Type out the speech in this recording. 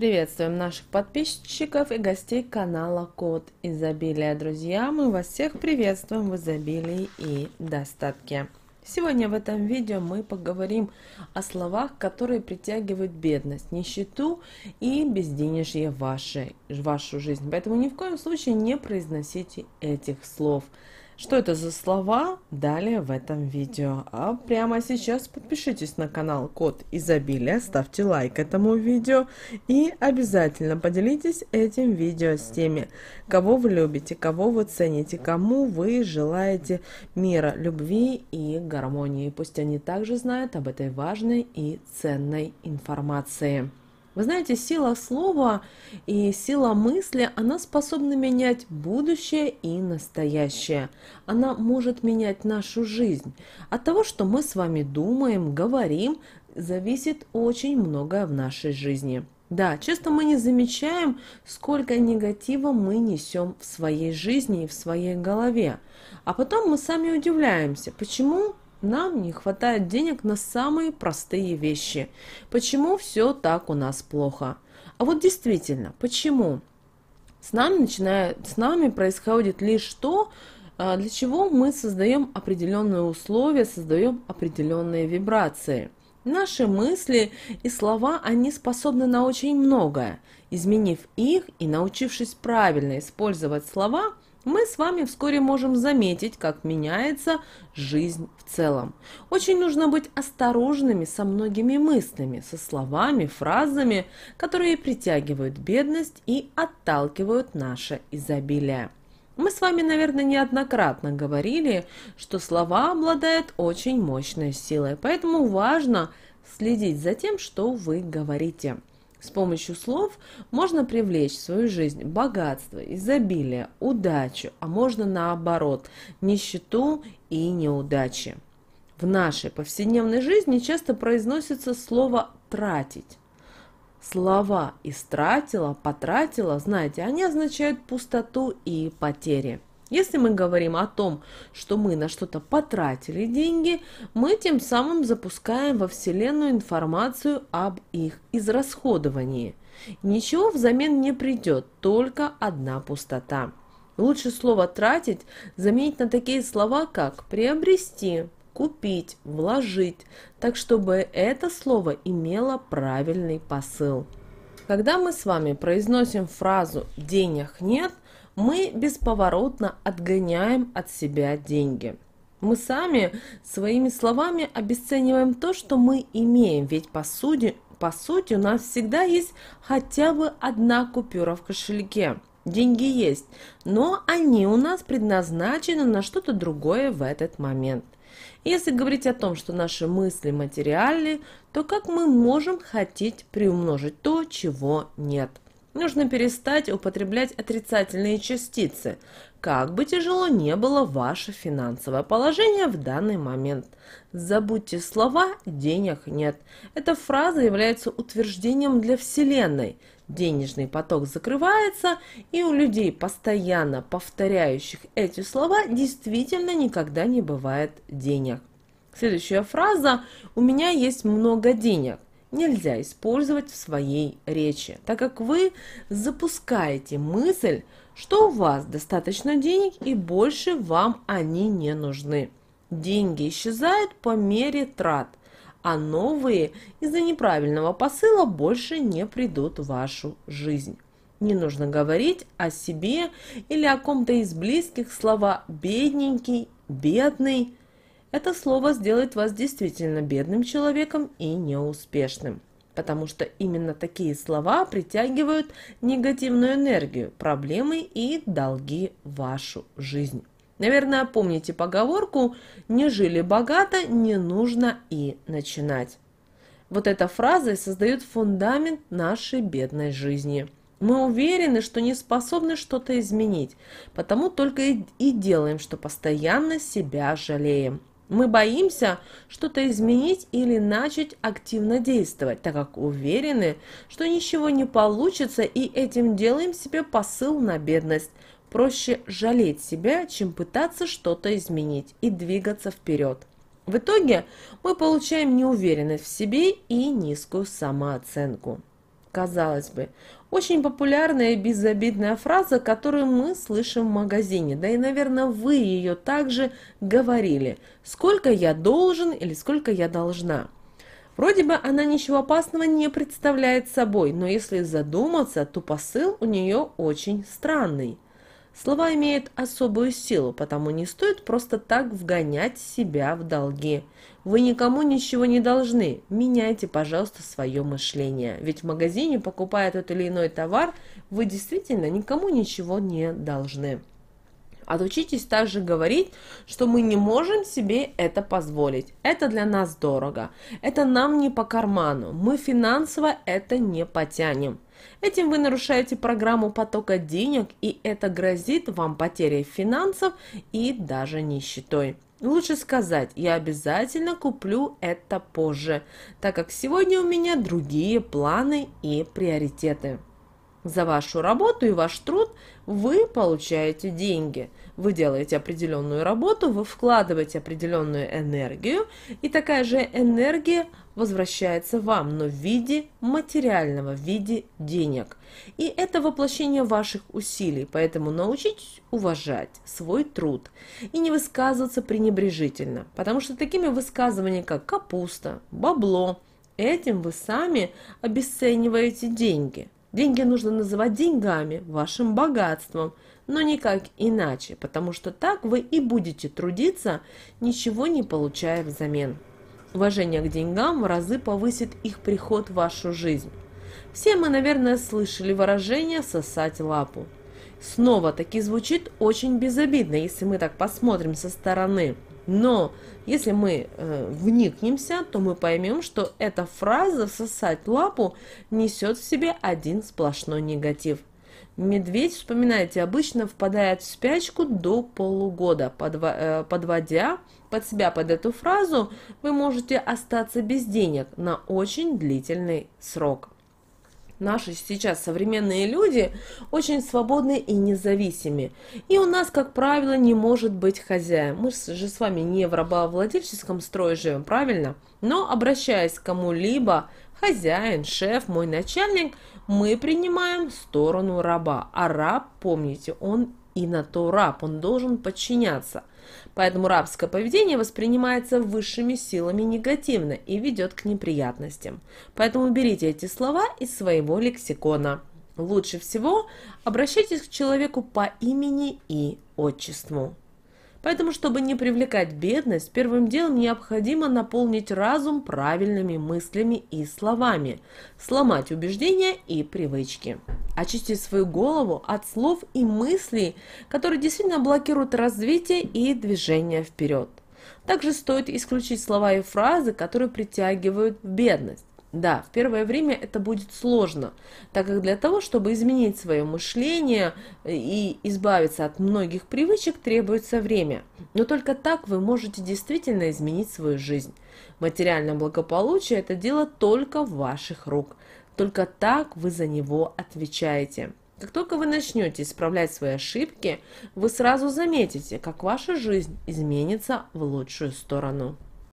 Приветствуем наших подписчиков и гостей канала Код Изобилия. Друзья, мы вас всех приветствуем в изобилии и достатке. Сегодня в этом видео мы поговорим о словах, которые притягивают бедность, нищету и безденежье в вашей, вашу жизнь. Поэтому ни в коем случае не произносите этих слов – что это за слова, далее в этом видео. А прямо сейчас подпишитесь на канал Код Изобилия, ставьте лайк этому видео и обязательно поделитесь этим видео с теми, кого вы любите, кого вы цените, кому вы желаете мира, любви и гармонии. Пусть они также знают об этой важной и ценной информации. Вы знаете, сила слова и сила мысли, она способна менять будущее и настоящее. Она может менять нашу жизнь. От того, что мы с вами думаем, говорим, зависит очень многое в нашей жизни. Да, часто мы не замечаем, сколько негатива мы несем в своей жизни и в своей голове. А потом мы сами удивляемся, почему нам не хватает денег на самые простые вещи. Почему все так у нас плохо? А вот действительно, почему? С нами, начинает, с нами происходит лишь то, а, для чего мы создаем определенные условия, создаем определенные вибрации. Наши мысли и слова, они способны на очень многое. Изменив их и научившись правильно использовать слова, мы с вами вскоре можем заметить, как меняется жизнь в целом. Очень нужно быть осторожными со многими мыслями, со словами, фразами, которые притягивают бедность и отталкивают наше изобилие. Мы с вами, наверное, неоднократно говорили, что слова обладают очень мощной силой, поэтому важно следить за тем, что вы говорите – с помощью слов можно привлечь в свою жизнь богатство, изобилие, удачу, а можно наоборот, нищету и неудачи. В нашей повседневной жизни часто произносится слово «тратить». Слова «истратила», «потратила», знаете, они означают пустоту и потери – если мы говорим о том, что мы на что-то потратили деньги, мы тем самым запускаем во Вселенную информацию об их израсходовании. Ничего взамен не придет, только одна пустота. Лучше слово «тратить» заменить на такие слова, как «приобрести», «купить», «вложить», так чтобы это слово имело правильный посыл. Когда мы с вами произносим фразу «денег нет», мы бесповоротно отгоняем от себя деньги. Мы сами своими словами обесцениваем то, что мы имеем, ведь по сути, по сути у нас всегда есть хотя бы одна купюра в кошельке. Деньги есть, но они у нас предназначены на что-то другое в этот момент. Если говорить о том, что наши мысли материальны, то как мы можем хотеть приумножить то, чего нет – Нужно перестать употреблять отрицательные частицы, как бы тяжело не было ваше финансовое положение в данный момент. Забудьте слова «денег нет». Эта фраза является утверждением для Вселенной. Денежный поток закрывается, и у людей, постоянно повторяющих эти слова, действительно никогда не бывает денег. Следующая фраза «У меня есть много денег» нельзя использовать в своей речи, так как вы запускаете мысль, что у вас достаточно денег и больше вам они не нужны. Деньги исчезают по мере трат, а новые из-за неправильного посыла больше не придут в вашу жизнь. Не нужно говорить о себе или о ком-то из близких слова «бедненький», «бедный», это слово сделает вас действительно бедным человеком и неуспешным, потому что именно такие слова притягивают негативную энергию, проблемы и долги в вашу жизнь. Наверное, помните поговорку «не жили богато, не нужно и начинать». Вот эта фраза и создает фундамент нашей бедной жизни – мы уверены, что не способны что-то изменить, потому только и, делаем, что постоянно себя жалеем. Мы боимся что-то изменить или начать активно действовать, так как уверены, что ничего не получится и этим делаем себе посыл на бедность. Проще жалеть себя, чем пытаться что-то изменить и двигаться вперед. В итоге мы получаем неуверенность в себе и низкую самооценку казалось бы. Очень популярная и безобидная фраза, которую мы слышим в магазине, да и, наверное, вы ее также говорили. «Сколько я должен» или «Сколько я должна». Вроде бы она ничего опасного не представляет собой, но если задуматься, то посыл у нее очень странный. Слова имеют особую силу, потому не стоит просто так вгонять себя в долги. Вы никому ничего не должны. Меняйте, пожалуйста, свое мышление. Ведь в магазине, покупая тот или иной товар, вы действительно никому ничего не должны. Отучитесь также говорить, что мы не можем себе это позволить. Это для нас дорого. Это нам не по карману. Мы финансово это не потянем. Этим вы нарушаете программу потока денег, и это грозит вам потерей финансов и даже нищетой. Лучше сказать, я обязательно куплю это позже, так как сегодня у меня другие планы и приоритеты. За вашу работу и ваш труд вы получаете деньги. Вы делаете определенную работу, вы вкладываете определенную энергию, и такая же энергия возвращается вам, но в виде материального, в виде денег. И это воплощение ваших усилий, поэтому научитесь уважать свой труд и не высказываться пренебрежительно, потому что такими высказываниями, как капуста, бабло, этим вы сами обесцениваете деньги – Деньги нужно называть деньгами, вашим богатством, но никак иначе, потому что так вы и будете трудиться, ничего не получая взамен. Уважение к деньгам в разы повысит их приход в вашу жизнь. Все мы, наверное, слышали выражение «сосать лапу». Снова-таки звучит очень безобидно, если мы так посмотрим со стороны – но если мы э, вникнемся, то мы поймем, что эта фраза «сосать лапу» несет в себе один сплошной негатив. Медведь, вспоминайте, обычно впадает в спячку до полугода. Подва э, подводя под себя под эту фразу, вы можете остаться без денег на очень длительный срок наши сейчас современные люди очень свободны и независимы. И у нас, как правило, не может быть хозяин. Мы же с вами не в рабовладельческом строе живем, правильно? Но обращаясь к кому-либо, хозяин, шеф, мой начальник, мы принимаем сторону раба. А раб, помните, он и на то раб, он должен подчиняться. Поэтому рабское поведение воспринимается высшими силами негативно и ведет к неприятностям. Поэтому берите эти слова из своего лексикона. Лучше всего обращайтесь к человеку по имени и отчеству. Поэтому, чтобы не привлекать бедность, первым делом необходимо наполнить разум правильными мыслями и словами, сломать убеждения и привычки. Очистить свою голову от слов и мыслей, которые действительно блокируют развитие и движение вперед. Также стоит исключить слова и фразы, которые притягивают бедность. Да, в первое время это будет сложно, так как для того, чтобы изменить свое мышление и избавиться от многих привычек, требуется время. Но только так вы можете действительно изменить свою жизнь. Материальное благополучие – это дело только ваших рук. Только так вы за него отвечаете. Как только вы начнете исправлять свои ошибки, вы сразу заметите, как ваша жизнь изменится в лучшую сторону.